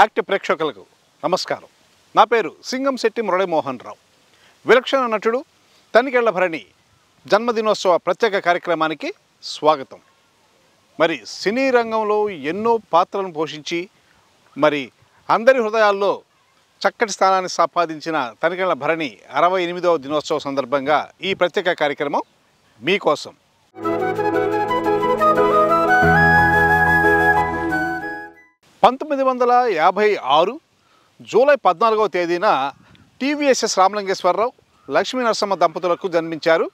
act ప్రేక్షకులకు నమస్కారం నా పేరు సింగం శెట్టి మురళీమోహన్ రావు విలక్షణ నటుడు తనికెళ్ల భరణి జన్మదినోత్సవ ప్రత్యేక కార్యక్రమానికి స్వాగతం మరి సినీ రంగంలో ఎన్నో పాత్రలను పోషించి మరి అందరి హృదయాల్లో చక్కటి స్థానాన్ని సంపాదించిన తనికెళ్ల భరణి అరవై ఎనిమిదవ దినోత్సవం సందర్భంగా ఈ ప్రత్యేక కార్యక్రమం మీకోసం పంతొమ్మిది వందల యాభై ఆరు జూలై పద్నాలుగవ తేదీన టీవీఎస్ఎస్ రామలింగేశ్వరరావు లక్ష్మీ నరసింహ దంపతులకు జన్మించారు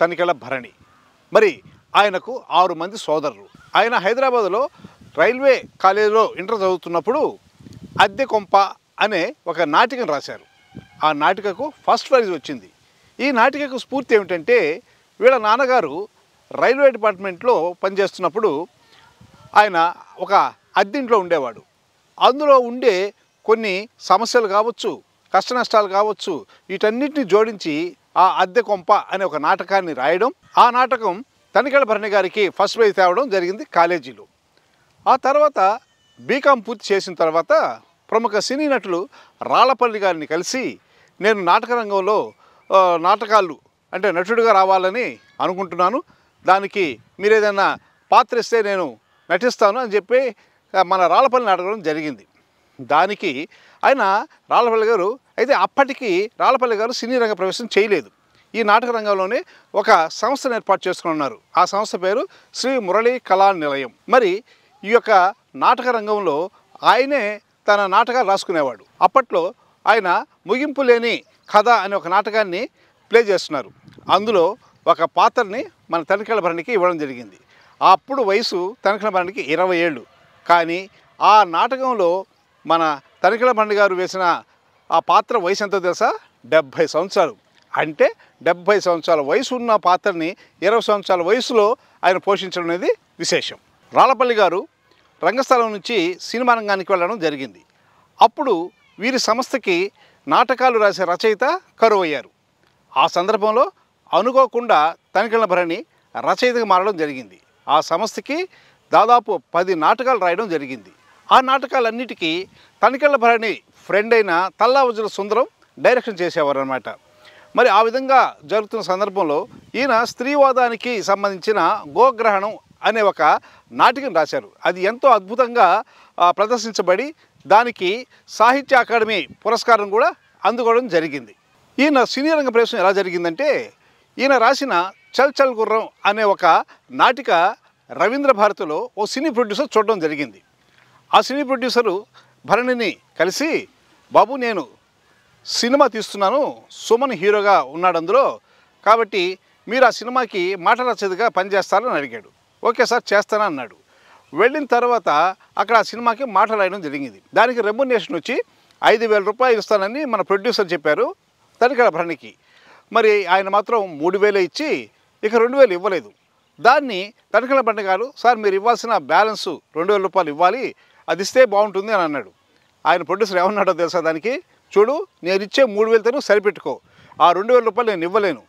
తనికెళ్ళ భరణి మరి ఆయనకు ఆరు మంది సోదరులు ఆయన హైదరాబాద్లో రైల్వే కాలేజీలో ఇంటర్ చదువుతున్నప్పుడు అద్దె కొంప అనే ఒక నాటికను రాశారు ఆ నాటికకు ఫస్ట్ ప్రైజ్ వచ్చింది ఈ నాటికకు స్ఫూర్తి ఏమిటంటే వీళ్ళ నాన్నగారు రైల్వే డిపార్ట్మెంట్లో పనిచేస్తున్నప్పుడు ఆయన ఒక అద్దెంట్లో ఉండేవాడు అందులో ఉండే కొన్ని సమస్యలు కావచ్చు కష్టనష్టాలు కావచ్చు వీటన్నిటిని జోడించి ఆ అద్దె కొంప అనే ఒక నాటకాన్ని రాయడం ఆ నాటకం తనికెళ్ళ భరణి గారికి ఫస్ట్ ప్రైజ్ తేవడం జరిగింది కాలేజీలో ఆ తర్వాత బీకామ్ పూర్తి చేసిన తర్వాత ప్రముఖ సినీ నటులు రాళ్ళపల్లి గారిని కలిసి నేను నాటక రంగంలో నాటకాలు అంటే నటుడుగా రావాలని అనుకుంటున్నాను దానికి మీరేదన్నా పాత్ర ఇస్తే నేను నటిస్తాను అని చెప్పి మన రాళ్ళపల్లిని అడగడం జరిగింది దానికి ఆయన రాళ్ళపల్లి గారు అయితే అప్పటికి రాళ్ళపల్లి గారు సినీ రంగ ప్రవేశం చేయలేదు ఈ నాటక రంగంలోనే ఒక సంస్థను ఏర్పాటు చేసుకుని ఉన్నారు ఆ సంస్థ పేరు శ్రీ మురళీ కళా నిలయం మరి ఈ యొక్క నాటక రంగంలో ఆయనే తన నాటకాలు రాసుకునేవాడు అప్పట్లో ఆయన ముగింపు లేని కథ అనే ఒక నాటకాన్ని ప్లే చేస్తున్నారు అందులో ఒక పాత్రని మన తనిఖీల భరణికి ఇవ్వడం జరిగింది అప్పుడు వయసు తనిఖీల భరణికి ఇరవై ఏళ్ళు కానీ ఆ నాటకంలో మన తనిఖీల పండు గారు వేసిన ఆ పాత్ర వయసు ఎంతో తెలుసా డెబ్భై సంవత్సరాలు అంటే డెబ్భై సంవత్సరాల వయసు ఉన్న పాత్రని ఇరవై సంవత్సరాల వయసులో ఆయన పోషించడం అనేది విశేషం రాళ్ళపల్లి గారు రంగస్థలం నుంచి సినిమా రంగానికి వెళ్ళడం జరిగింది అప్పుడు వీరి సంస్థకి నాటకాలు రాసే రచయిత కరువయ్యారు ఆ సందర్భంలో అనుకోకుండా తనిఖీల భరణి రచయితగా మారడం జరిగింది ఆ సంస్థకి దాదాపు పది నాటకాలు రాయడం జరిగింది ఆ నాటకాలన్నిటికీ తనికెళ్ళ భరణి ఫ్రెండ్ అయిన తల్లావజుల సుందరం డైరెక్షన్ చేసేవారు అనమాట మరి ఆ విధంగా జరుగుతున్న సందర్భంలో ఈయన స్త్రీవాదానికి సంబంధించిన గోగ్రహణం అనే ఒక నాటకం రాశారు అది ఎంతో అద్భుతంగా ప్రదర్శించబడి దానికి సాహిత్య అకాడమీ పురస్కారం కూడా అందుకోవడం జరిగింది ఈయన సినీ రంగ ప్రవేశం ఎలా జరిగిందంటే ఈయన రాసిన చల్ చల్ గుర్రం అనే ఒక నాటిక రవీంద్ర భారతిలో ఓ సినీ ప్రొడ్యూసర్ చూడడం జరిగింది ఆ సినీ ప్రొడ్యూసరు భరణిని కలిసి బాబు నేను సినిమా తీస్తున్నాను సుమన్ హీరోగా ఉన్నాడు అందులో కాబట్టి మీరు ఆ సినిమాకి మాట రచయితగా పనిచేస్తారని అడిగాడు ఓకే సార్ చేస్తాను అన్నాడు వెళ్ళిన తర్వాత అక్కడ ఆ సినిమాకి మాట రాయడం జరిగింది దానికి రెమ్యునేషన్ వచ్చి ఐదు వేల రూపాయలు ఇస్తానని మన ప్రొడ్యూసర్ చెప్పారు తనికడ భరణికి మరి ఆయన మాత్రం మూడు వేలే ఇచ్చి ఇక రెండు వేలు ఇవ్వలేదు దాన్ని తనకల బండ గారు సార్ మీరు ఇవ్వాల్సిన బ్యాలెన్స్ రెండు వేల రూపాయలు ఇవ్వాలి అది ఇస్తే బాగుంటుంది అని అన్నాడు ఆయన ప్రొడ్యూసర్ ఏమన్నాడో తెలుసా దానికి చూడు నేను ఇచ్చే మూడు వేలతో సరిపెట్టుకో ఆ రెండు వేల రూపాయలు నేను ఇవ్వలేను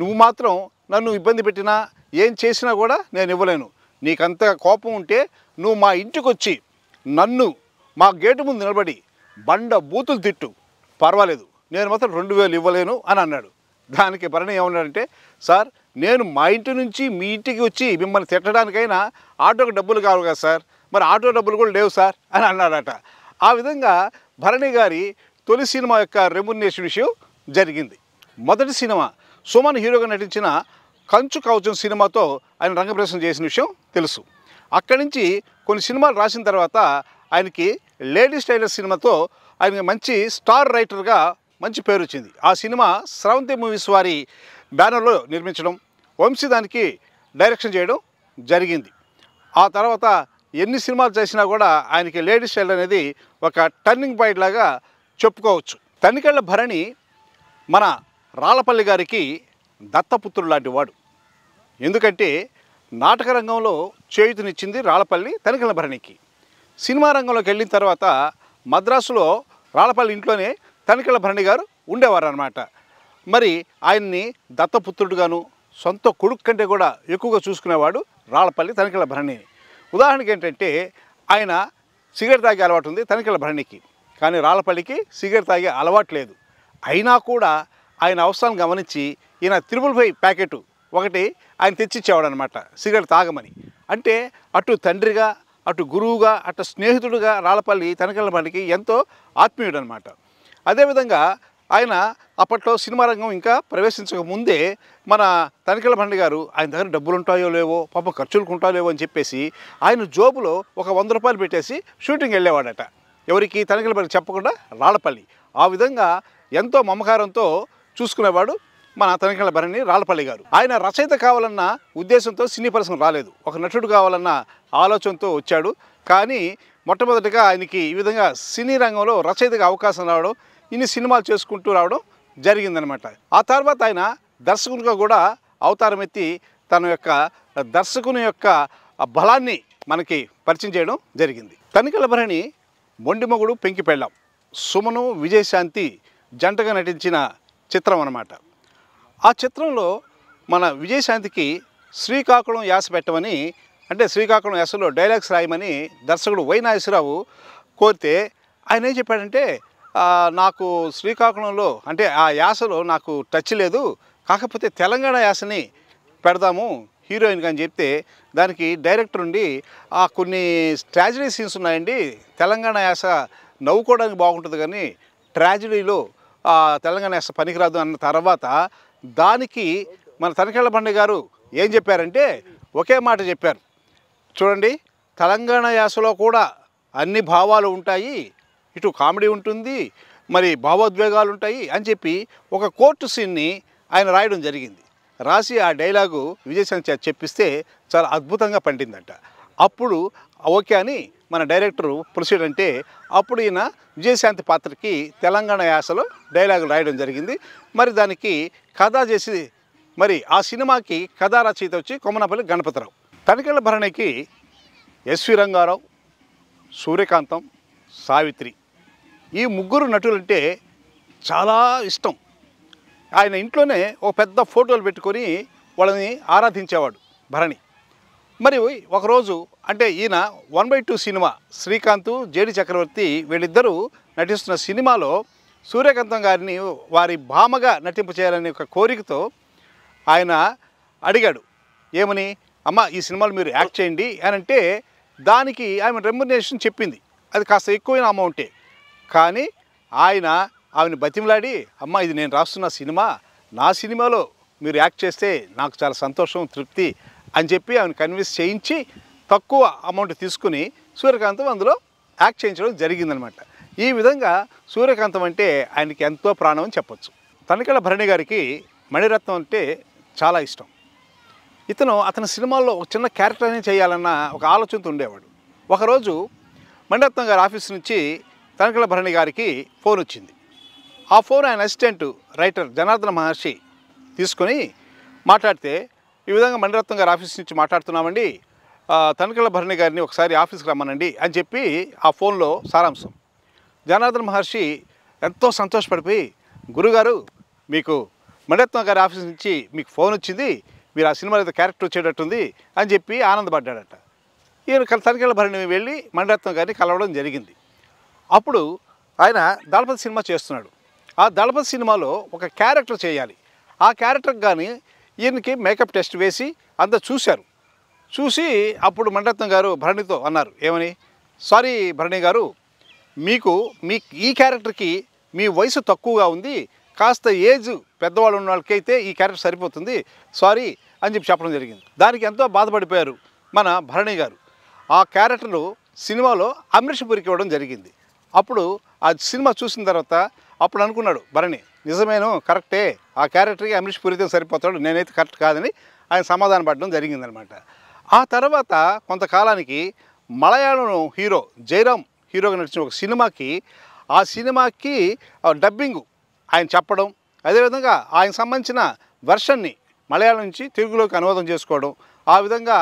నువ్వు మాత్రం నన్ను ఇబ్బంది పెట్టినా ఏం చేసినా కూడా నేను ఇవ్వలేను నీకంత కోపం ఉంటే నువ్వు మా ఇంటికి వచ్చి నన్ను మా గేటు ముందు నిలబడి బండ బూతులు తిట్టు పర్వాలేదు నేను మాత్రం రెండు వేలు ఇవ్వలేను అని అన్నాడు దానికి భరణి ఏమన్నాడంటే సార్ నేను మా ఇంటి నుంచి మీ ఇంటికి వచ్చి మిమ్మల్ని తిట్టడానికైనా ఆటోకి డబ్బులు కావాలి కదా సార్ మరి ఆటో డబ్బులు కూడా లేవు సార్ అని అన్నాడట ఆ విధంగా భరణి గారి తొలి సినిమా యొక్క రెమ్యునేషన్ విషయం జరిగింది మొదటి సినిమా సుమన్ హీరోగా నటించిన కంచు కవచం సినిమాతో ఆయన రంగప్రదర్శన చేసిన విషయం తెలుసు అక్కడి నుంచి కొన్ని సినిమాలు రాసిన తర్వాత ఆయనకి లేడీస్ టైలర్ సినిమాతో ఆయన మంచి స్టార్ రైటర్గా మంచి పేరు వచ్చింది ఆ సినిమా స్రవంతి మూవీస్ వారి బ్యానర్లో నిర్మించడం వంశీదానికి డైరెక్షన్ చేయడం జరిగింది ఆ తర్వాత ఎన్ని సినిమాలు చేసినా కూడా ఆయనకి లేడీస్ స్టైల్ అనేది ఒక టర్నింగ్ పాయింట్ లాగా చెప్పుకోవచ్చు తనికెళ్ళ భరణి మన రాళ్ళపల్లి గారికి దత్తపుత్రుడు లాంటి వాడు ఎందుకంటే నాటక రంగంలో చేయుతనిచ్చింది రాళ్ళపల్లి తనికెళ్ళ భరణికి సినిమా రంగంలోకి వెళ్ళిన తర్వాత మద్రాసులో రాళ్ళపల్లి ఇంట్లోనే తనికెళ్ళ భరణి గారు ఉండేవారు అనమాట మరి ఆయన్ని దత్తపుత్రుడుగాను సొంత కొడుకు కంటే కూడా ఎక్కువగా చూసుకునేవాడు రాళ్ళపల్లి తనిఖీల భరణి ఉదాహరణకి ఏంటంటే ఆయన సిగరెట్ తాగే అలవాటు ఉంది తనిఖీల భరణికి కానీ రాళ్ళపల్లికి సిగరెట్ తాగే అలవాటు లేదు అయినా కూడా ఆయన అవసరం గమనించి ఈయన త్రిబుల్ ఫై ప్యాకెట్ ఒకటి ఆయన తెచ్చిచ్చేవాడు అనమాట సిగరెట్ తాగమని అంటే అటు తండ్రిగా అటు గురువుగా అటు స్నేహితుడుగా రాళ్ళపల్లి తనకల భరణికి ఎంతో ఆత్మీయుడు అనమాట అదేవిధంగా ఆయన అప్పట్లో సినిమా రంగం ఇంకా ప్రవేశించక ముందే మన తనికల బండి గారు ఆయన దగ్గర డబ్బులు ఉంటాయో లేవో పాప ఖర్చులకు ఉంటాయో లేవో అని చెప్పేసి ఆయన జోబులో ఒక వంద రూపాయలు పెట్టేసి షూటింగ్ వెళ్ళేవాడట ఎవరికి తనికల బండి చెప్పకుండా రాళ్ళపల్లి ఆ విధంగా ఎంతో మమకారంతో చూసుకునేవాడు మన తనికల భరణి రాళ్ళపల్లి గారు ఆయన రచయిత కావాలన్న ఉద్దేశంతో సినీ పరిశ్రమ రాలేదు ఒక నటుడు కావాలన్న ఆలోచనతో వచ్చాడు కానీ మొట్టమొదటిగా ఆయనకి ఈ విధంగా సినీ రంగంలో రచయితగా అవకాశం రావడం ఇన్ని సినిమాలు చేసుకుంటూ రావడం జరిగిందనమాట ఆ తర్వాత ఆయన దర్శకునిగా కూడా అవతారం ఎత్తి తన యొక్క దర్శకుని యొక్క బలాన్ని మనకి పరిచయం చేయడం జరిగింది తనికల భరణి మొండిమగుడు పెంకి పెళ్ళాం సుమను విజయశాంతి జంటగా నటించిన చిత్రం అనమాట ఆ చిత్రంలో మన విజయశాంతికి శ్రీకాకుళం యాస పెట్టమని అంటే శ్రీకాకుళం యాసలో డైలాగ్స్ రాయమని దర్శకుడు వై నాగేశ్వరరావు కోరితే ఆయన ఏం చెప్పాడంటే నాకు శ్రీకాకుళంలో అంటే ఆ యాసలో నాకు టచ్ లేదు కాకపోతే తెలంగాణ యాసని పెడదాము హీరోయిన్గా అని చెప్తే దానికి డైరెక్టర్ ఉండి ఆ కొన్ని ట్రాజడీ సీన్స్ ఉన్నాయండి తెలంగాణ యాస నవ్వుకోవడానికి బాగుంటుంది కానీ ట్రాజడీలో తెలంగాణ యాస పనికిరాదు అన్న తర్వాత దానికి మన తనకేళ్ళ పండుగ గారు ఏం చెప్పారంటే ఒకే మాట చెప్పారు చూడండి తెలంగాణ యాసలో కూడా అన్ని భావాలు ఉంటాయి ఇటు కామెడీ ఉంటుంది మరి భావోద్వేగాలు ఉంటాయి అని చెప్పి ఒక కోర్టు సీన్ని ఆయన రాయడం జరిగింది రాసి ఆ డైలాగు విజయశాంతి చెప్పిస్తే చాలా అద్భుతంగా పండిందంట అప్పుడు ఓకే అని మన డైరెక్టరు ప్రొసీడ్ అంటే అప్పుడు ఈయన విజయశాంతి పాత్రకి తెలంగాణ యాసలో డైలాగులు రాయడం జరిగింది మరి దానికి కథ చేసి మరి ఆ సినిమాకి కథా రచయిత వచ్చి కొమ్మనపల్లి గణపతిరావు తనికెళ్ళ భరణికి ఎస్వి రంగారావు సూర్యకాంతం సావిత్రి ఈ ముగ్గురు నటులు అంటే చాలా ఇష్టం ఆయన ఇంట్లోనే ఒక పెద్ద ఫోటోలు పెట్టుకొని వాళ్ళని ఆరాధించేవాడు భరణి మరి ఒకరోజు అంటే ఈయన one by two cinema Srikanth J D Chakravarthy వీళ్ళిద్దరూ నటిస్తున్న సినిమాలో సూర్యకాంతం గారిని వారి భామగా నటింపు చేయాలనే ఒక కోరికతో ఆయన అడిగాడు ఏమని అమ్మ ఈ సినిమాలు మీరు యాక్ట్ చేయండి అని అంటే దానికి ఆమె రెమ్యునేషన్ చెప్పింది అది కాస్త ఎక్కువైన అమౌంటే కానీ ఆయన ఆమెను బతిమలాడి అమ్మ ఇది నేను రాస్తున్న సినిమా నా సినిమాలో మీరు యాక్ట్ చేస్తే నాకు చాలా సంతోషం తృప్తి అని చెప్పి ఆమెను కన్విన్స్ చేయించి తక్కువ అమౌంట్ తీసుకుని సూర్యకాంతం అందులో యాక్ట్ చేయించడం జరిగిందనమాట ఈ విధంగా సూర్యకాంతం అంటే ఆయనకి ఎంతో ప్రాణం అని చెప్పొచ్చు తనకళ భరణి గారికి మణిరత్నం అంటే చాలా ఇష్టం ఇతను అతని సినిమాల్లో ఒక చిన్న క్యారెక్టర్ని చేయాలన్న ఒక ఆలోచనతో ఉండేవాడు ఒకరోజు మణిరత్నం గారి ఆఫీస్ నుంచి తనకల భరణి గారికి ఫోన్ వచ్చింది ఆ ఫోన్ ఆయన అసిస్టెంట్ రైటర్ జనార్దన మహర్షి తీసుకొని మాట్లాడితే ఈ విధంగా మణిరత్నం గారి ఆఫీస్ నుంచి మాట్లాడుతున్నామండి తనకల భరణి గారిని ఒకసారి ఆఫీస్కి రమ్మనండి అని చెప్పి ఆ ఫోన్లో సారాంశం జనార్దన మహర్షి ఎంతో సంతోషపడిపోయి గురుగారు మీకు మణిరత్నం గారి ఆఫీస్ నుంచి మీకు ఫోన్ వచ్చింది మీరు ఆ సినిమాలో ఏదో క్యారెక్టర్ వచ్చేటట్టుంది అని చెప్పి ఆనందపడ్డాడట ఈయన తనకెళ్ళ భరణి వెళ్ళి మణిరత్నం గారిని కలవడం జరిగింది అప్పుడు ఆయన దళపతి సినిమా చేస్తున్నాడు ఆ దళపతి సినిమాలో ఒక క్యారెక్టర్ చేయాలి ఆ క్యారెక్టర్కి కానీ ఈయనకి మేకప్ టెస్ట్ వేసి అంత చూశారు చూసి అప్పుడు మండరత్నం గారు భరణితో అన్నారు ఏమని సారీ భరణి గారు మీకు మీ ఈ క్యారెక్టర్కి మీ వయసు తక్కువగా ఉంది కాస్త ఏజ్ పెద్దవాళ్ళు ఉన్న వాళ్ళకైతే ఈ క్యారెక్టర్ సరిపోతుంది సారీ అని చెప్పి చెప్పడం జరిగింది దానికి ఎంతో బాధపడిపోయారు మన భరణి గారు ఆ క్యారెక్టర్లు సినిమాలో అమరీష్ పురికి ఇవ్వడం జరిగింది అప్పుడు ఆ సినిమా చూసిన తర్వాత అప్పుడు అనుకున్నాడు భరణి నిజమేను కరెక్టే ఆ క్యారెక్టర్కి అమరీష్ పూరితో సరిపోతాడు నేనైతే కరెక్ట్ కాదని ఆయన సమాధానం పడడం జరిగిందనమాట ఆ తర్వాత కొంతకాలానికి మలయాళం హీరో జయరామ్ హీరోగా నడిచిన ఒక సినిమాకి ఆ సినిమాకి డబ్బింగ్ ఆయన చెప్పడం అదేవిధంగా ఆయన సంబంధించిన వర్షన్ని మలయాళం నుంచి తెలుగులోకి అనువాదం చేసుకోవడం ఆ విధంగా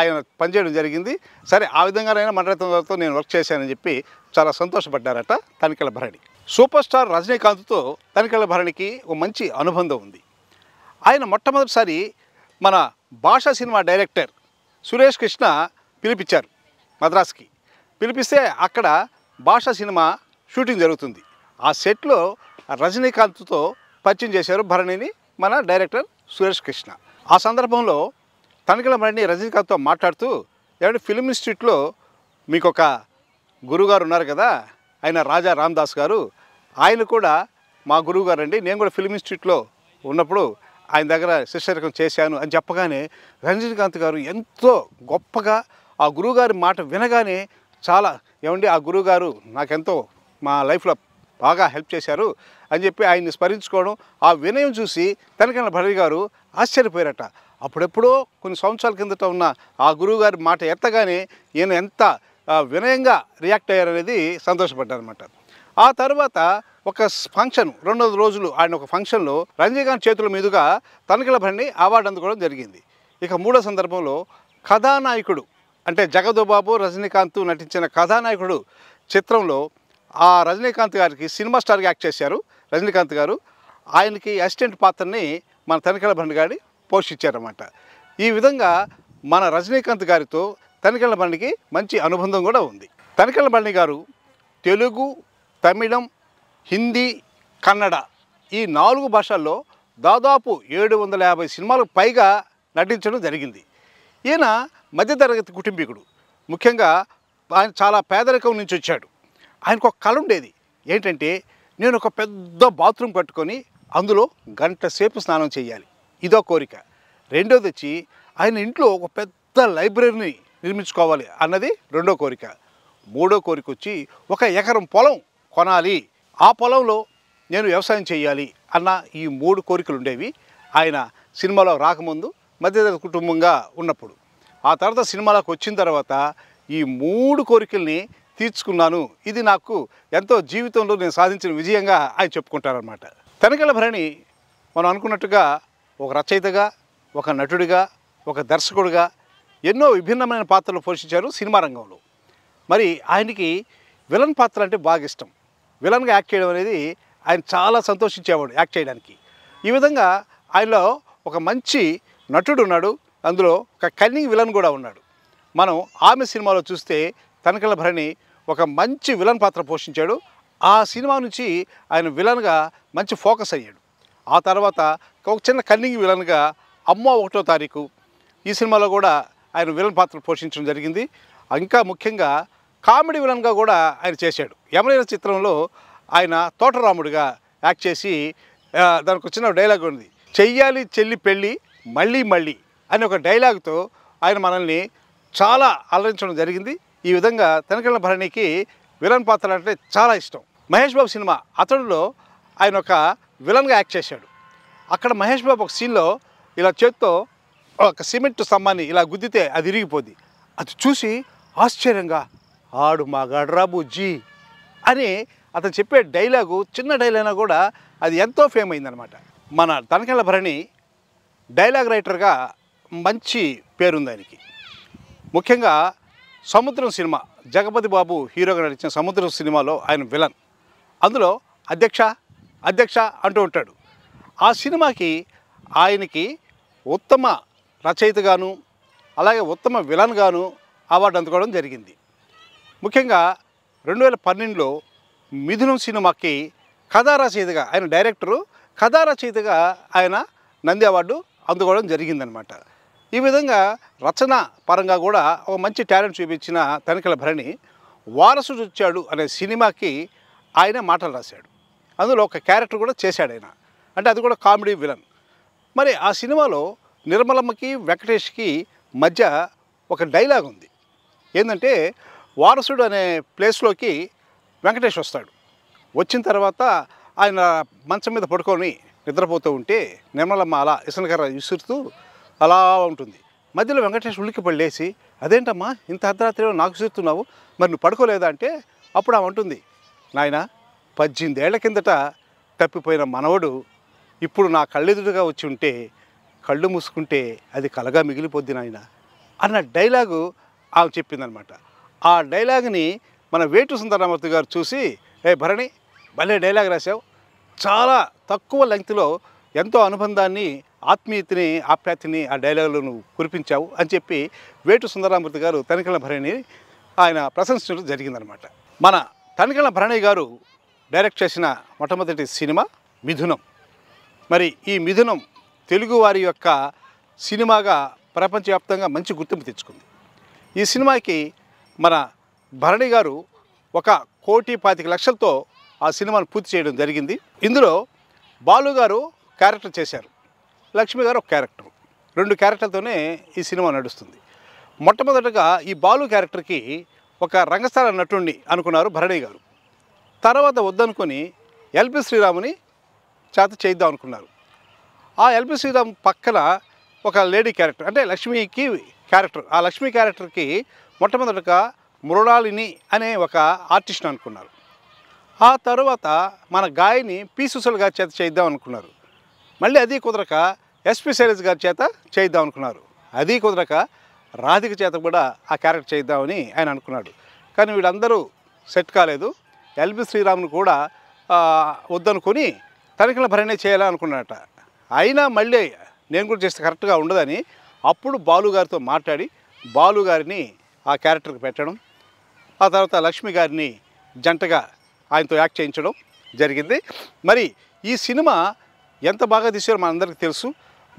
ఆయన పనిచేయడం జరిగింది సరే ఆ విధంగానైనా మండలతో నేను వర్క్ చేశానని చెప్పి చాలా సంతోషపడ్డారట తనికెళ్ళ భరణి సూపర్ స్టార్ రజనీకాంత్తో తనికెళ్ళ భరణికి ఒక మంచి అనుబంధం ఉంది ఆయన మొట్టమొదటిసారి మన భాషా సినిమా డైరెక్టర్ సురేష్ కృష్ణ పిలిపించారు మద్రాస్కి పిలిపిస్తే అక్కడ భాషా సినిమా షూటింగ్ జరుగుతుంది ఆ సెట్లో రజనీకాంత్తో పరిచయం చేశారు భరణిని మన డైరెక్టర్ సురేష్ కృష్ణ ఆ సందర్భంలో తనకల మరిన్ని రజనీకాంత్తో మాట్లాడుతూ ఏమంటే ఫిల్మ్ ఇన్స్టిట్యూట్లో మీకు ఒక గురువుగారు ఉన్నారు కదా ఆయన రాజా రామ్దాస్ గారు ఆయన కూడా మా గురువు గారండి నేను కూడా ఫిలిం ఇన్స్టిట్యూట్లో ఉన్నప్పుడు ఆయన దగ్గర శిష్యరకం చేశాను అని చెప్పగానే రజనీకాంత్ గారు ఎంతో గొప్పగా ఆ గురువుగారి మాట వినగానే చాలా ఏమండి ఆ గురువుగారు నాకెంతో మా లైఫ్లో బాగా హెల్ప్ చేశారు అని చెప్పి ఆయన్ని స్మరించుకోవడం ఆ వినయం చూసి తనకన్న భరణి గారు ఆశ్చర్యపోయారట అప్పుడెప్పుడో కొన్ని సంవత్సరాల కిందట ఉన్న ఆ గురువుగారి మాట ఎత్తగానే ఈయన ఎంత వినయంగా రియాక్ట్ అయ్యారనేది సంతోషపడ్డానమాట ఆ తర్వాత ఒక ఫంక్షన్ రెండు రోజులు ఆయన ఒక ఫంక్షన్లో రంజీకాంత్ చేతుల మీదుగా తనకిల బండి అవార్డు అందుకోవడం జరిగింది ఇక మూడో సందర్భంలో కథానాయకుడు అంటే జగదుబాబు రజనీకాంత్ నటించిన కథానాయకుడు చిత్రంలో ఆ రజనీకాంత్ గారికి సినిమా స్టార్గా యాక్ట్ చేశారు రజనీకాంత్ గారు ఆయనకి అసిస్టెంట్ పాత్రని మన తనిఖీల బండి గారి పోషించారన్నమాట ఈ విధంగా మన రజనీకాంత్ గారితో తనికెళ్ళ బండికి మంచి అనుబంధం కూడా ఉంది తనికెళ్ళ బండి గారు తెలుగు తమిళం హిందీ కన్నడ ఈ నాలుగు భాషల్లో దాదాపు ఏడు వందల యాభై సినిమాలకు పైగా నటించడం జరిగింది ఈయన మధ్యతరగతి కుటుంబీకుడు ముఖ్యంగా ఆయన చాలా పేదరికం నుంచి వచ్చాడు ఆయనకు ఒక కళ ఉండేది ఏంటంటే నేను ఒక పెద్ద బాత్రూమ్ కట్టుకొని అందులో గంట సేపు స్నానం చేయాలి ఇదో కోరిక రెండోది వచ్చి ఆయన ఇంట్లో ఒక పెద్ద లైబ్రరీని నిర్మించుకోవాలి అన్నది రెండో కోరిక మూడో కోరిక వచ్చి ఒక ఎకరం పొలం కొనాలి ఆ పొలంలో నేను వ్యవసాయం చేయాలి అన్న ఈ మూడు కోరికలు ఉండేవి ఆయన సినిమాలో రాకముందు మధ్య కుటుంబంగా ఉన్నప్పుడు ఆ తర్వాత సినిమాలోకి వచ్చిన తర్వాత ఈ మూడు కోరికల్ని తీర్చుకున్నాను ఇది నాకు ఎంతో జీవితంలో నేను సాధించిన విజయంగా ఆయన చెప్పుకుంటారనమాట తనకల భరణి మనం అనుకున్నట్టుగా ఒక రచయితగా ఒక నటుడిగా ఒక దర్శకుడిగా ఎన్నో విభిన్నమైన పాత్రలు పోషించారు సినిమా రంగంలో మరి ఆయనకి విలన్ పాత్ర అంటే బాగా ఇష్టం విలన్గా యాక్ట్ చేయడం అనేది ఆయన చాలా సంతోషించేవాడు యాక్ట్ చేయడానికి ఈ విధంగా ఆయనలో ఒక మంచి నటుడు ఉన్నాడు అందులో ఒక కన్నింగ్ విలన్ కూడా ఉన్నాడు మనం ఆమె సినిమాలో చూస్తే తనకల భరణి ఒక మంచి విలన్ పాత్ర పోషించాడు ఆ సినిమా నుంచి ఆయన విలన్గా మంచి ఫోకస్ అయ్యాడు ఆ తర్వాత ఒక చిన్న కన్నింగ్ విలన్గా అమ్మ ఒకటో తారీఖు ఈ సినిమాలో కూడా ఆయన విలన్ పాత్ర పోషించడం జరిగింది ఇంకా ముఖ్యంగా కామెడీ విలన్గా కూడా ఆయన చేశాడు యమలైన చిత్రంలో ఆయన తోటరాముడిగా యాక్ట్ చేసి దానికి వచ్చిన డైలాగ్ ఉంది చెయ్యాలి చెల్లి పెళ్ళి మళ్ళీ మళ్ళీ అనే ఒక డైలాగ్తో ఆయన మనల్ని చాలా అలరించడం జరిగింది ఈ విధంగా తనకళ్ళ భరణికి విలన్ పాత్ర అంటే చాలా ఇష్టం మహేష్ బాబు సినిమా అతడులో ఆయన ఒక విలన్గా యాక్ట్ చేశాడు అక్కడ మహేష్ బాబు ఒక సీన్లో ఇలా చేత్తో ఒక సిమెంట్ స్తంభాన్ని ఇలా గుద్దితే అది ఇరిగిపోద్ది అది చూసి ఆశ్చర్యంగా ఆడు మా గడ్రా బుజ్జి అని అతను చెప్పే డైలాగు చిన్న డైలాగ్ కూడా అది ఎంతో ఫేమ్ అయిందనమాట మన తనకెళ్ళ భరణి డైలాగ్ రైటర్గా మంచి పేరుంది ఆయనకి ముఖ్యంగా సముద్రం సినిమా జగపతి బాబు హీరోగా నడిచిన సముద్రం సినిమాలో ఆయన విలన్ అందులో అధ్యక్ష అధ్యక్ష అంటూ ఉంటాడు ఆ సినిమాకి ఆయనకి ఉత్తమ రచయితగాను అలాగే ఉత్తమ విలన్గాను అవార్డు అందుకోవడం జరిగింది ముఖ్యంగా రెండు వేల పన్నెండులో మిథునం సినిమాకి కథా రచయితగా ఆయన డైరెక్టరు కథా రచయితగా ఆయన నంది అవార్డు అందుకోవడం జరిగిందనమాట ఈ విధంగా రచన పరంగా కూడా ఒక మంచి టాలెంట్ చూపించిన తనిఖీల భరణి వారసుడు వచ్చాడు అనే సినిమాకి ఆయన మాటలు రాశాడు అందులో ఒక క్యారెక్టర్ కూడా చేశాడు ఆయన అంటే అది కూడా కామెడీ విలన్ మరి ఆ సినిమాలో నిర్మలమ్మకి వెంకటేష్కి మధ్య ఒక డైలాగ్ ఉంది ఏంటంటే వారసుడు అనే ప్లేస్లోకి వెంకటేష్ వస్తాడు వచ్చిన తర్వాత ఆయన మంచం మీద పడుకొని నిద్రపోతూ ఉంటే నిర్మలమ్మ అలా ఇసనకర్ర విసురుతూ అలా ఉంటుంది మధ్యలో వెంకటేష్ ఉలికి పళ్ళేసి అదేంటమ్మా ఇంత అర్ధరాత్రిలో నాకు చూస్తున్నావు మరి నువ్వు పడుకోలేదా అంటే అప్పుడు ఆమె అంటుంది నాయన పద్దెనిమిదేళ్ల కిందట తప్పిపోయిన మనవడు ఇప్పుడు నా కళ్ళెదురుగా వచ్చి ఉంటే కళ్ళు మూసుకుంటే అది కలగా మిగిలిపోద్ది నాయన అన్న డైలాగు ఆమె చెప్పిందనమాట ఆ డైలాగ్ని మన వేటు సుందరరామూర్తి గారు చూసి ఏ భరణి భలే డైలాగ్ రాశావు చాలా తక్కువ లెంగ్త్లో ఎంతో అనుబంధాన్ని ఆత్మీయతని ఆప్యాతిని ఆ డైలాగులో నువ్వు కురిపించావు అని చెప్పి వేటు సుందరరామూర్తి గారు తనికల భరణిని ఆయన ప్రశంసించడం జరిగిందనమాట మన తనికల భరణి గారు డైరెక్ట్ చేసిన మొట్టమొదటి సినిమా మిథునం మరి ఈ మిథునం తెలుగువారి యొక్క సినిమాగా ప్రపంచవ్యాప్తంగా మంచి గుర్తింపు తెచ్చుకుంది ఈ సినిమాకి మన భరణి గారు ఒక కోటి పాతిక లక్షలతో ఆ సినిమాను పూర్తి చేయడం జరిగింది ఇందులో బాలుగారు క్యారెక్టర్ చేశారు లక్ష్మి గారు ఒక క్యారెక్టర్ రెండు క్యారెక్టర్లతోనే ఈ సినిమా నడుస్తుంది మొట్టమొదటగా ఈ బాలు క్యారెక్టర్కి ఒక రంగస్థల నటుణ్ణి అనుకున్నారు భరణి గారు తర్వాత వద్దనుకొని ఎల్పి శ్రీరాముని చేత చేద్దాం అనుకున్నారు ఆ ఎల్పి శ్రీరామ్ పక్కన ఒక లేడీ క్యారెక్టర్ అంటే లక్ష్మికి క్యారెక్టర్ ఆ లక్ష్మి క్యారెక్టర్కి మొట్టమొదటగా మృణాలిని అనే ఒక ఆర్టిస్ట్ అనుకున్నారు ఆ తర్వాత మన గాయని పి సుశల్ గారి చేత చేద్దాం అనుకున్నారు మళ్ళీ అది కుదరక ఎస్పి శైలజ్ గారి చేత చేద్దాం అనుకున్నారు అది కుదరక రాధిక చేత కూడా ఆ క్యారెక్టర్ చేద్దామని ఆయన అనుకున్నాడు కానీ వీళ్ళందరూ సెట్ కాలేదు ఎల్బి శ్రీరామ్ను కూడా వద్దనుకొని తనిఖీల భరణే చేయాలనుకున్నట అయినా మళ్ళీ నేను కూడా చేస్తే కరెక్ట్గా ఉండదని అప్పుడు బాలు గారితో మాట్లాడి బాలు గారిని ఆ క్యారెక్టర్కి పెట్టడం ఆ తర్వాత లక్ష్మి గారిని జంటగా ఆయనతో యాక్ట్ చేయించడం జరిగింది మరి ఈ సినిమా ఎంత బాగా తీసారో మనందరికీ తెలుసు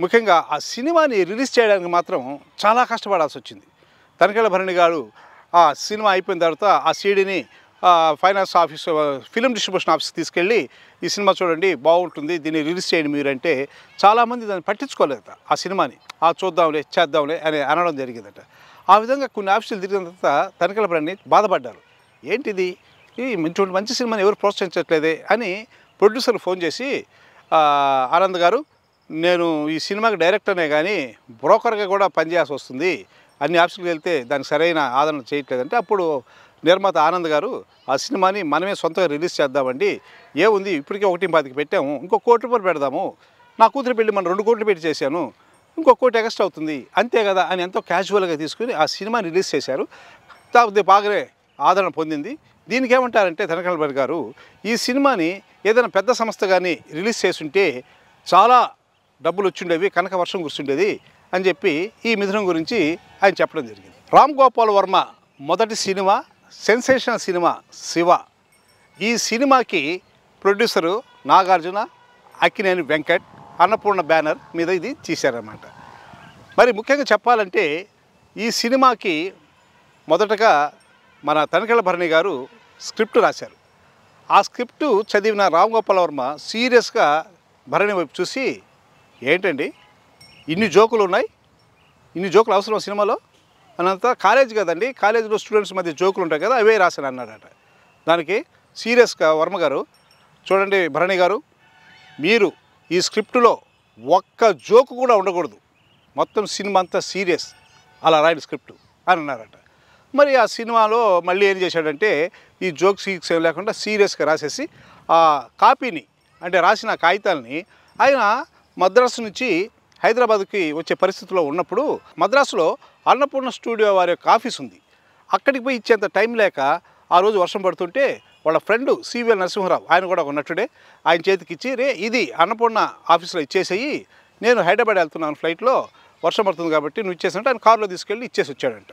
ముఖ్యంగా ఆ సినిమాని రిలీజ్ చేయడానికి మాత్రం చాలా కష్టపడాల్సి వచ్చింది తనకల భరణి గారు ఆ సినిమా అయిపోయిన తర్వాత ఆ సీడీని ఫైనాన్స్ ఆఫీస్ ఫిలిం డిస్ట్రిబ్యూషన్ ఆఫీస్కి తీసుకెళ్ళి ఈ సినిమా చూడండి బాగుంటుంది దీన్ని రిలీజ్ చేయండి మీరంటే చాలామంది దాన్ని పట్టించుకోలేదట ఆ సినిమాని ఆ చూద్దాంలే చేద్దాంలే అని అనడం జరిగిందట ఆ విధంగా కొన్ని ఆఫీసులు తిరిగిన తర్వాత తనకల ప్రాణి బాధపడ్డారు ఏంటిది ఇటువంటి మంచి సినిమాని ఎవరు ప్రోత్సహించట్లేదే అని ప్రొడ్యూసర్ ఫోన్ చేసి ఆనంద్ గారు నేను ఈ సినిమాకి డైరెక్టర్నే కానీ బ్రోకర్గా కూడా పనిచేయాల్సి వస్తుంది అన్ని ఆఫీసులకు వెళ్తే దానికి సరైన ఆదరణ చేయట్లేదంటే అప్పుడు నిర్మాత ఆనంద్ గారు ఆ సినిమాని మనమే సొంతగా రిలీజ్ చేద్దామండి ఏ ఉంది ఇప్పటికే ఒకటి పాతికి పెట్టాము ఇంకో కోటి రూపాయలు పెడదాము నా కూతురు పెళ్లి మనం రెండు కోట్లు పెట్టి చేశాను ఇంకో కోటి ఎక్స్ట్రా అవుతుంది అంతే కదా అని ఎంతో క్యాజువల్గా తీసుకుని ఆ సినిమాని రిలీజ్ చేశారు కాకపోతే బాగానే ఆదరణ పొందింది దీనికి ఏమంటారంటే ధనకల్బర్ గారు ఈ సినిమాని ఏదైనా పెద్ద సంస్థ కానీ రిలీజ్ చేసుంటే చాలా డబ్బులు వచ్చిండేవి కనక వర్షం కూర్చుండేది అని చెప్పి ఈ మిథునం గురించి ఆయన చెప్పడం జరిగింది రామ్ గోపాల్ వర్మ మొదటి సినిమా సెన్సేషనల్ సినిమా శివ ఈ సినిమాకి ప్రొడ్యూసరు నాగార్జున అక్కినేని వెంకట్ అన్నపూర్ణ బ్యానర్ మీద ఇది తీశారన్నమాట మరి ముఖ్యంగా చెప్పాలంటే ఈ సినిమాకి మొదటగా మన తనకెళ్ళ భరణి గారు స్క్రిప్ట్ రాశారు ఆ స్క్రిప్ట్ చదివిన రామ్ గోపాల్ వర్మ సీరియస్గా భరణి వైపు చూసి ఏంటండి ఇన్ని జోకులు ఉన్నాయి ఇన్ని జోకులు అవసరం సినిమాలో అనంత కాలేజ్ కదండి కాలేజీలో స్టూడెంట్స్ మధ్య జోకులు ఉంటాయి కదా అవే రాశాను అన్నాడట దానికి సీరియస్గా వర్మ గారు చూడండి భరణి గారు మీరు ఈ స్క్రిప్టులో ఒక్క జోకు కూడా ఉండకూడదు మొత్తం సినిమా అంతా సీరియస్ అలా రాయని స్క్రిప్ట్ అని అన్నారట మరి ఆ సినిమాలో మళ్ళీ ఏం చేశాడంటే ఈ జోక్ సీక్స్ ఏం లేకుండా సీరియస్గా రాసేసి ఆ కాపీని అంటే రాసిన కాగితాలని ఆయన మద్రాసు నుంచి హైదరాబాద్కి వచ్చే పరిస్థితిలో ఉన్నప్పుడు మద్రాసులో అన్నపూర్ణ స్టూడియో వారి యొక్క ఆఫీస్ ఉంది అక్కడికి పోయి ఇచ్చేంత టైం లేక ఆ రోజు వర్షం పడుతుంటే వాళ్ళ ఫ్రెండ్ సివిఎల్ నరసింహరావు ఆయన కూడా ఉన్నట్టుడే ఆయన చేతికి ఇచ్చి రే ఇది అన్నపూర్ణ ఆఫీస్లో ఇచ్చేసేయి నేను హైదరాబాద్ వెళ్తున్నాను ఫ్లైట్లో వర్షం పడుతుంది కాబట్టి నువ్వు ఇచ్చేసినట్టు ఆయన కారులో తీసుకెళ్ళి ఇచ్చేసి వచ్చాడంట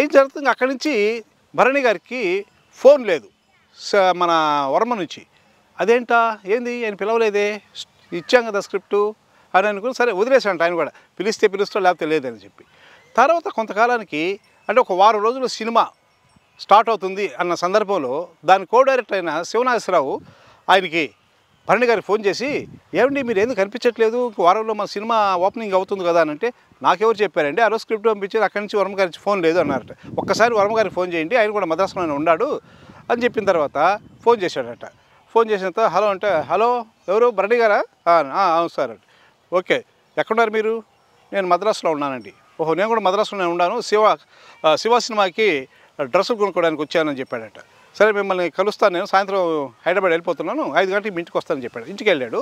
ఏం జరుగుతుంది అక్కడి నుంచి భరణి గారికి ఫోన్ లేదు మన వర్మ నుంచి అదేంటా ఏంది ఆయన పిలవలేదే ఇచ్చాం కదా స్క్రిప్టు అని అనుకుని సరే వదిలేసాడు ఆయన కూడా పిలిస్తే పిలుస్తా లేకపోతే లేదని చెప్పి తర్వాత కొంతకాలానికి అంటే ఒక వారం రోజులు సినిమా స్టార్ట్ అవుతుంది అన్న సందర్భంలో దాని కో డైరెక్టర్ అయిన శివనాగేశ్వరరావు ఆయనకి భరణి గారికి ఫోన్ చేసి ఏమండి మీరు ఎందుకు కనిపించట్లేదు వారంలో మా సినిమా ఓపెనింగ్ అవుతుంది కదా అని అంటే నాకెవరు చెప్పారండి ఆ రోజు స్క్రిప్ట్ పంపించారు అక్కడి నుంచి వర్మ గారికి ఫోన్ లేదు అన్నారట ఒక్కసారి వర్మ గారికి ఫోన్ చేయండి ఆయన కూడా మద్రాసులోనే ఉన్నాడు అని చెప్పిన తర్వాత ఫోన్ చేశాడట ఫోన్ చేసిన తర్వాత హలో అంటే హలో ఎవరు భరణి గారా అవును సార్ అంటే ఓకే ఎక్కడున్నారు మీరు నేను మద్రాసులో ఉన్నానండి ఓహో నేను కూడా మద్రాసులోనే ఉన్నాను శివ శివ సినిమాకి డ్రెస్ కొనుక్కోవడానికి వచ్చానని చెప్పాడట సరే మిమ్మల్ని కలుస్తాను నేను సాయంత్రం హైదరాబాద్ వెళ్ళిపోతున్నాను ఐదు గంటలకు మీ ఇంటికి వస్తానని చెప్పాడు ఇంటికి వెళ్ళాడు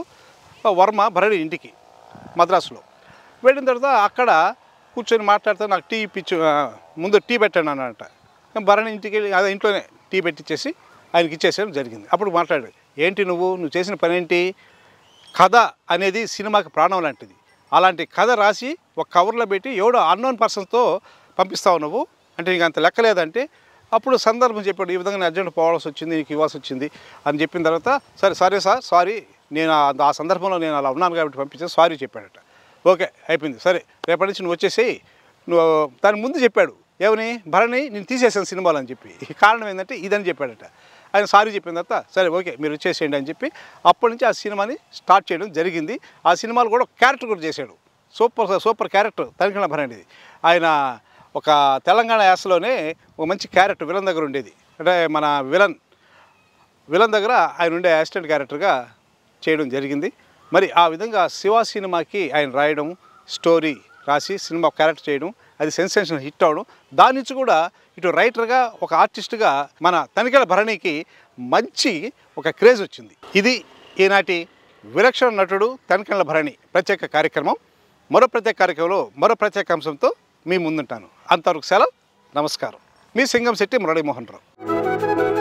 వర్మ భరణి ఇంటికి మద్రాసులో వెళ్ళిన తర్వాత అక్కడ కూర్చొని మాట్లాడితే నాకు టీ ఇప్పించు ముందు టీ పెట్టాను అన్నట భరణి ఇంటికి వెళ్ళి అదే ఇంట్లోనే టీ పెట్టించేసి ఆయనకి ఇచ్చేసేయడం జరిగింది అప్పుడు మాట్లాడాడు ఏంటి నువ్వు నువ్వు చేసిన పని ఏంటి కథ అనేది సినిమాకి ప్రాణం లాంటిది అలాంటి కథ రాసి ఒక కవర్లో పెట్టి ఎవడో అన్నోన్ పర్సన్తో పంపిస్తావు నువ్వు అంటే నీకు అంత లెక్క లేదంటే అప్పుడు సందర్భం చెప్పాడు ఈ విధంగా అర్జెంట్ పోవాల్సి వచ్చింది నీకు ఇవ్వాల్సి వచ్చింది అని చెప్పిన తర్వాత సరే సరే సార్ సారీ నేను ఆ సందర్భంలో నేను అలా ఉన్నాను కాబట్టి పంపించాను సారీ చెప్పాడట ఓకే అయిపోయింది సరే రేపటి నుంచి నువ్వు వచ్చేసి నువ్వు దాని ముందు చెప్పాడు ఏమని భరణి నేను తీసేసాను సినిమాలు అని చెప్పి కారణం ఏంటంటే ఇదని చెప్పాడట ఆయన సారీ చెప్పిన తర్వాత సరే ఓకే మీరు వచ్చేసేయండి అని చెప్పి అప్పటి నుంచి ఆ సినిమాని స్టార్ట్ చేయడం జరిగింది ఆ సినిమాలు కూడా క్యారెక్టర్ కూడా చేశాడు సూపర్ సూపర్ క్యారెక్టర్ తనిఖీణ భరణిది ఆయన ఒక తెలంగాణ యాసలోనే ఒక మంచి క్యారెక్టర్ విలన్ దగ్గర ఉండేది అంటే మన విలన్ విలన్ దగ్గర ఆయన ఉండే అసిస్టెంట్ క్యారెక్టర్గా చేయడం జరిగింది మరి ఆ విధంగా శివ సినిమాకి ఆయన రాయడం స్టోరీ రాసి సినిమా క్యారెక్టర్ చేయడం అది సెన్సేషన్ హిట్ అవడం దాని నుంచి కూడా ఇటు రైటర్గా ఒక ఆర్టిస్ట్గా మన తనిఖీల భరణికి మంచి ఒక క్రేజ్ వచ్చింది ఇది ఈనాటి విలక్షణ నటుడు తనిఖీల భరణి ప్రత్యేక కార్యక్రమం మరో ప్రత్యేక కార్యక్రమంలో మరో ప్రత్యేక అంశంతో మీ ముందుంటాను అంతవరకు సెలవు నమస్కారం మీ సింగం శెట్టి మురళీమోహన్ రావు